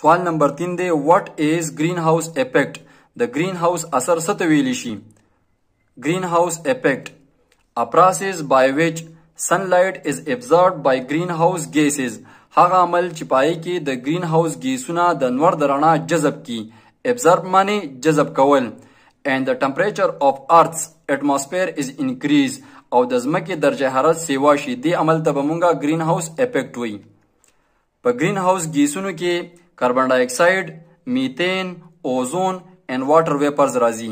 سوال نمبر 3 دی واټ از گرین هاوس افیکٹ د گرین هاوس اثر څه ته ویل شي گرین هاوس افیکٹ a process by which sunlight is absorbed by greenhouse gases هغه عمل چې پای کې د گرین هاوس ګیسونه د نور د رڼا جذب کی absorb معنی جذب کول and the temperature of earth's atmosphere is increase او د ځمکې درجه حرارت سیوا شي دی عمل ته به مونږه گرین هاوس افیکټ وي په گرین هاوس ګیسونو کې کاربن ډای اکساید میتین اوزون ان واټر ویپرز راځي